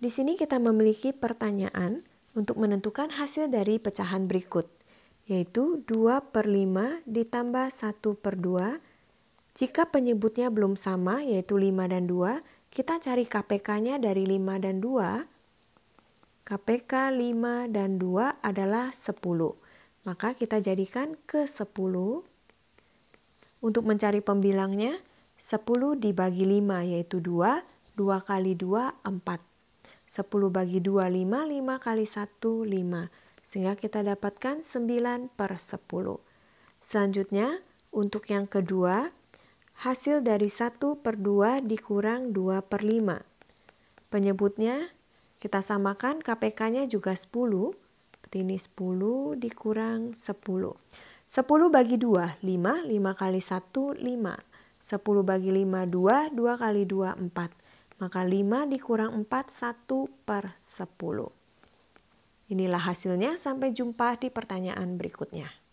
Di sini kita memiliki pertanyaan untuk menentukan hasil dari pecahan berikut, yaitu 2 per 5 ditambah 1 per 2. Jika penyebutnya belum sama, yaitu 5 dan 2, kita cari KPK-nya dari 5 dan 2. KPK 5 dan 2 adalah 10. Maka kita jadikan ke 10. Untuk mencari pembilangnya, 10 dibagi 5 yaitu 2, 2 kali 2, 4. 10 bagi 2, 5, 5 kali 1, 5. Sehingga kita dapatkan 9 per 10. Selanjutnya, untuk yang kedua, hasil dari 1 per 2 dikurang 2 per 5. Penyebutnya, kita samakan KPK-nya juga 10. Ini 10 dikurang 10. 10 bagi 2, 5. 5 kali 1, 5. 10 bagi 5, 2. 2 kali 2, 4. Maka 5 dikurang 4, 1 per 10. Inilah hasilnya, sampai jumpa di pertanyaan berikutnya.